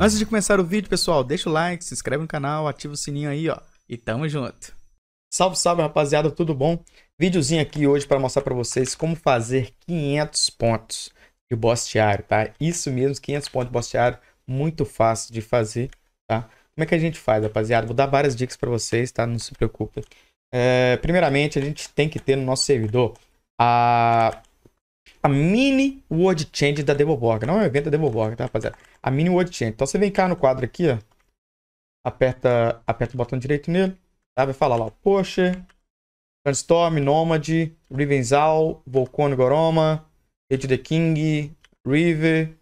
Antes de começar o vídeo, pessoal, deixa o like, se inscreve no canal, ativa o sininho aí, ó. E tamo junto. Salve, salve, rapaziada, tudo bom? Videozinho aqui hoje para mostrar para vocês como fazer 500 pontos de boss tá? Isso mesmo, 500 pontos de boss muito fácil de fazer, tá? Como é que a gente faz, rapaziada? Vou dar várias dicas para vocês, tá? Não se preocupe. É, primeiramente, a gente tem que ter no nosso servidor a a mini World Change da Devilborg. Não é um evento da Devilborg, tá, rapaziada? A mini World Change. Então você vem cá no quadro aqui, ó. Aperta, aperta o botão direito nele, tá? Vai falar lá, Porsche, transform Nomad, Rivenzal, Volcano Goroma, Rede The King, River.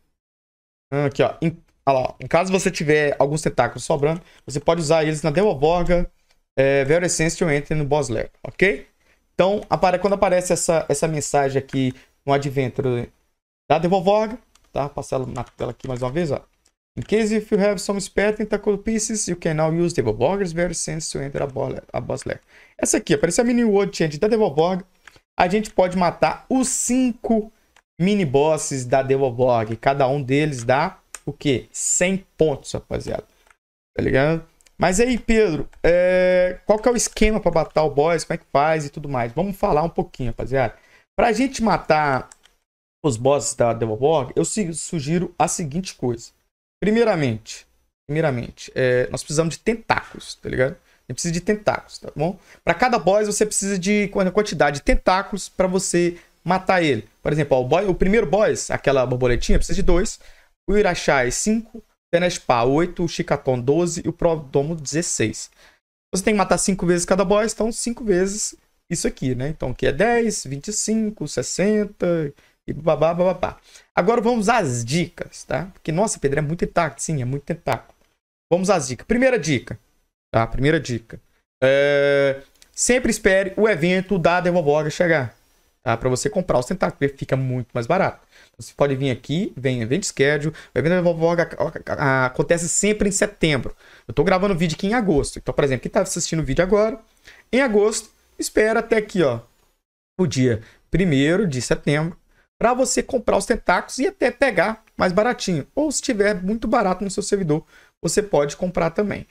Ah, aqui, ó. Em, lá, em Caso você tiver alguns tentáculos sobrando, você pode usar eles na Devilborga, é, eh, Veil Essential entre no Boss Level, ok? Então, quando aparece essa, essa mensagem aqui no Adventure da Devolver, tá? Passando na tela aqui mais uma vez, ó. In case if you have some spare tentacle pieces, you can now use Devilborg's very sense to enter a, bola, a boss lair. Essa aqui, aparece a mini world change da Devilborg. A gente pode matar os cinco mini bosses da Devilborg. Cada um deles dá o quê? 100 pontos, rapaziada. Tá ligado? Mas aí, Pedro, é... qual que é o esquema para matar o boss? Como é que faz e tudo mais? Vamos falar um pouquinho, rapaziada. Pra gente matar os bosses da Devilborg, eu sugiro a seguinte coisa. Primeiramente, primeiramente, é, nós precisamos de tentáculos, tá ligado? Você precisa de tentáculos, tá bom? Para cada boss, você precisa de quantidade de tentáculos para você matar ele. Por exemplo, ó, o, boy, o, primeiro boss, aquela borboletinha, precisa de dois. O Irachai, 5. O Tenespa, 8. O Chicaton, 12. E o Prodomo, 16. Você tem que matar cinco vezes cada boss, então cinco vezes isso aqui, né? Então aqui é 10, 25, 60 e babá, babá. Agora vamos às dicas, tá? Porque, nossa, Pedro, é muito tentáculo. Sim, é muito tentáculo. Vamos às dicas. Primeira dica, tá? Primeira dica. É... Sempre espere o evento da Devolver chegar, tá? Para você comprar os tentáculos, fica muito mais barato. Então, você pode vir aqui, vem evento schedule. O evento da Devolver acontece sempre em setembro. Eu tô gravando vídeo aqui em agosto. Então, por exemplo, quem tá assistindo o vídeo agora, em agosto espera até aqui, ó, o dia 1 de setembro, para você comprar os tentáculos e até pegar mais baratinho. Ou se tiver muito barato no seu servidor, você pode comprar também.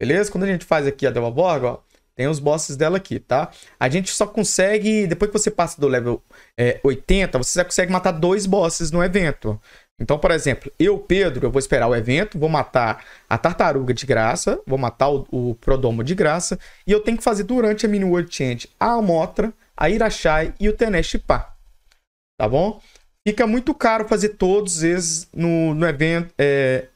Beleza? Quando a gente faz aqui a Delva Borg, ó, tem os bosses dela aqui, tá? A gente só consegue, depois que você passa do level é, 80, você já consegue matar dois bosses no evento. Então, por exemplo, eu, Pedro, eu vou esperar o evento, vou matar a tartaruga de graça, vou matar o, o Prodomo de graça, e eu tenho que fazer durante a Mini World Change a Amotra, a Irachai e o Pá. Tá bom? Fica muito caro fazer todos esses no, no evento, é,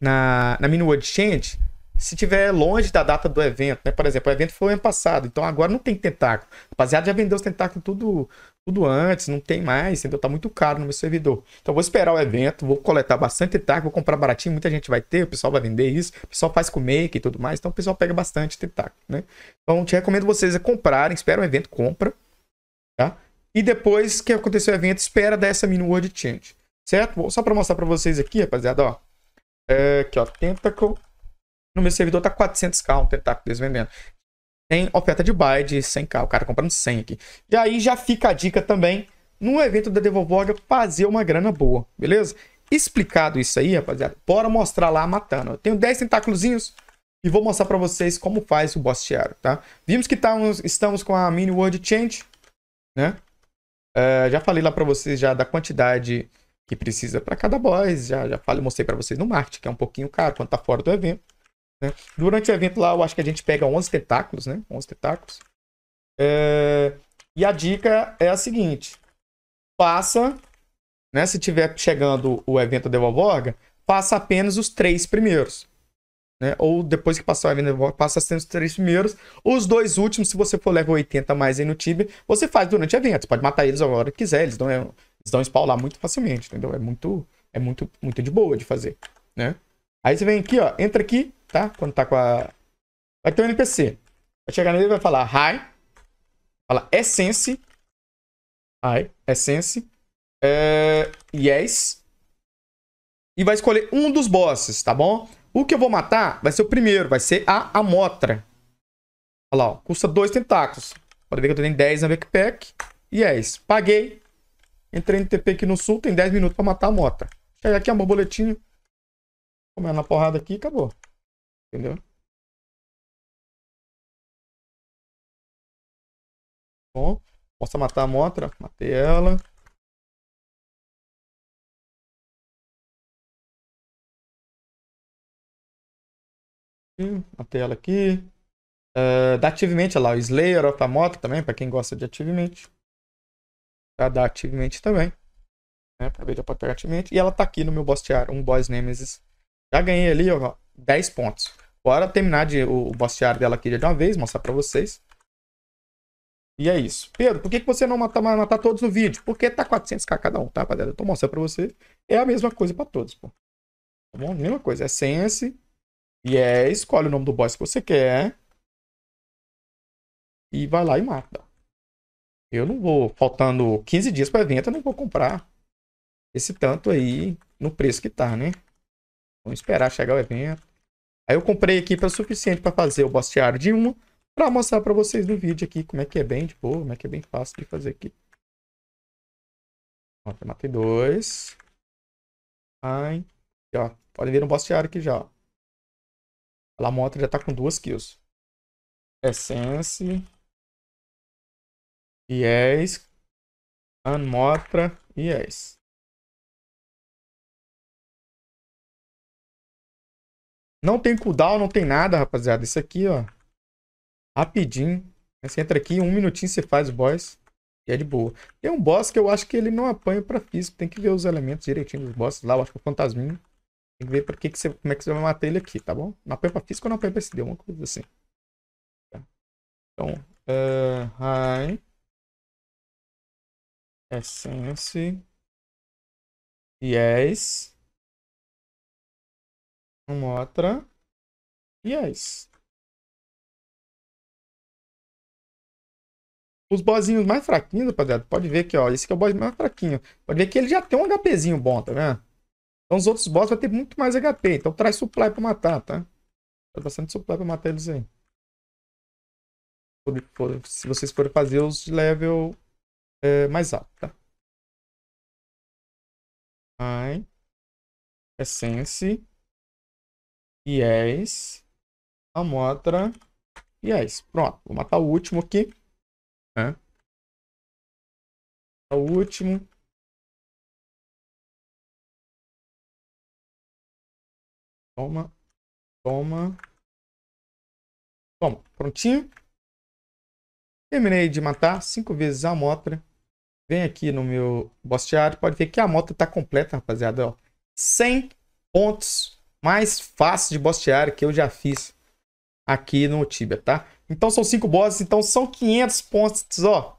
na, na Mini World Change, se tiver longe da data do evento, né? Por exemplo, o evento foi ano passado, então agora não tem tentáculo. Rapaziada, já vendeu os tentáculos tudo tudo antes, não tem mais, entendeu? Tá muito caro no meu servidor. Então vou esperar o evento, vou coletar bastante TAC, vou comprar baratinho, muita gente vai ter, o pessoal vai vender isso, o pessoal faz com make e tudo mais, então o pessoal pega bastante TAC, né? Então te recomendo vocês a comprarem, espera o evento, compra, tá? E depois que acontecer o evento, espera dessa mini word change, certo? Só para mostrar para vocês aqui, rapaziada, ó. É, aqui, ó, Tentacle. No meu servidor tá 400k um tentáculo tem oferta de buy de 100k, o cara comprando 100 aqui. E aí já fica a dica também, no evento da Devolborg, fazer uma grana boa, beleza? Explicado isso aí, rapaziada, bora mostrar lá matando. Eu tenho 10 tentáculos e vou mostrar para vocês como faz o boss tá? Vimos que estamos com a Mini World Change, né? Uh, já falei lá para vocês já da quantidade que precisa para cada boss, já, já falei, mostrei para vocês no marketing, que é um pouquinho caro quando tá fora do evento. Né? Durante o evento lá, eu acho que a gente pega 11 tentáculos, né? 11 tentáculos. É... E a dica é a seguinte: passa, né? Se tiver chegando o evento da Evolvorga, passa apenas os três primeiros. Né? Ou depois que passar o evento da passa apenas os três primeiros. Os dois últimos, se você for level 80 mais aí no Tibia, você faz durante o evento. Você pode matar eles a hora que quiser, eles dão, é, eles dão spawn lá muito facilmente, entendeu? É muito, é muito, muito de boa de fazer, né? Aí você vem aqui, ó, entra aqui, tá? Quando tá com a. Vai ter um NPC. Vai chegar nele e vai falar hi. Fala essence. Hi, essence. É, yes. E vai escolher um dos bosses, tá bom? O que eu vou matar vai ser o primeiro, vai ser a Amotra. Olha lá, ó, custa dois tentáculos. Pode ver que eu tenho 10 na backpack. Yes, paguei. Entrei no TP aqui no sul, tem 10 minutos pra matar a Amotra. Chega aqui, a um Comendo na porrada aqui, acabou. Entendeu? Bom, posso matar a Motra? Matei ela. Matei ela aqui. Uh, é, da Ativement, olha lá, o Slayer of a também, para quem gosta de Ativement. Pra dar Ativement também. Né? Pra ver, já pode pegar Ativement. E ela tá aqui no meu boss um boss Nemesis. Já ganhei ali, ó. 10 pontos. Bora terminar de, o, o boss dela aqui de uma vez, mostrar pra vocês. E é isso. Pedro, por que, que você não mata matar todos no vídeo? Porque tá 400k cada um, tá, rapaziada? Eu tô mostrando pra você. É a mesma coisa pra todos, pô. Tá bom? Mesma coisa. É Sense. E é escolhe o nome do boss que você quer. E vai lá e mata. Eu não vou, faltando 15 dias pro evento, eu não vou comprar esse tanto aí no preço que tá, né? Vamos esperar chegar o evento. Aí eu comprei aqui para suficiente para fazer o bosteário de uma. para mostrar para vocês no vídeo aqui como é que é bem de boa. Como é que é bem fácil de fazer aqui. Ó, eu matei dois. Ai. E, ó, podem ver um bosteário aqui já. Ó. A moto já tá com duas kills. Essence. Yes. Anmotra. Yes. Não tem cooldown, não tem nada, rapaziada. Isso aqui, ó. Rapidinho. Você entra aqui, um minutinho você faz o boss. E é de boa. Tem um boss que eu acho que ele não apanha pra físico. Tem que ver os elementos direitinho dos bosses lá. Eu acho que é o fantasminho. Tem que ver pra que que você, como é que você vai matar ele aqui, tá bom? Não apanha pra físico ou não apanha pra SD? Uma coisa assim. Tá. Então, uh, ah, high. Essence. Yes outra e é isso Os bossinhos mais fraquinhos, rapaziada, pode ver que ó, esse aqui é o boss mais fraquinho. Pode ver que ele já tem um HPzinho bom, tá vendo? Então os outros boss vai ter muito mais HP, então traz supply pra matar, tá? Traz bastante supply pra matar eles aí. Se vocês forem fazer os level é, mais alto, tá? Ai. Essence yes, amostra, yes. Pronto, vou matar o último aqui. O último. Toma, toma. Toma, prontinho. Terminei de matar cinco vezes a motra Vem aqui no meu bosteado. pode ver que a moto está completa, rapaziada. Ó. 100 pontos mais fácil de bostear que eu já fiz aqui no Tibia, tá? Então são cinco bosses, então são 500 pontos, ó.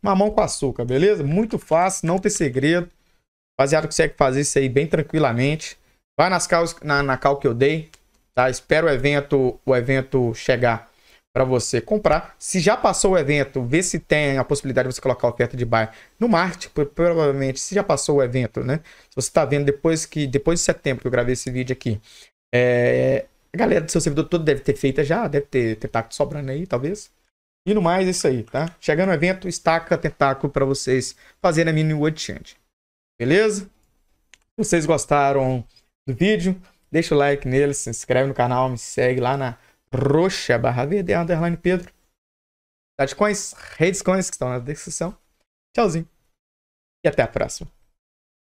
Mamão com açúcar, beleza? Muito fácil, não tem segredo. Rapaziada, consegue fazer isso aí bem tranquilamente. Vai nas cal, na, na cal que eu dei, tá? Espero o evento, o evento chegar para você comprar. Se já passou o evento, vê se tem a possibilidade de você colocar a oferta de buy no marketing, provavelmente se já passou o evento, né? Se você está vendo depois que depois de setembro que eu gravei esse vídeo aqui, é, a galera do seu servidor todo deve ter feita já, deve ter tentáculo sobrando aí, talvez. E no mais, é isso aí, tá? Chegando no evento, estaca tentáculo para vocês fazerem a mini word change. Beleza? Se vocês gostaram do vídeo, deixa o like nele, se inscreve no canal, me segue lá na roxa barra verde é underline Pedro. Tatcoins, redes coins que estão na descrição. Tchauzinho e até a próxima.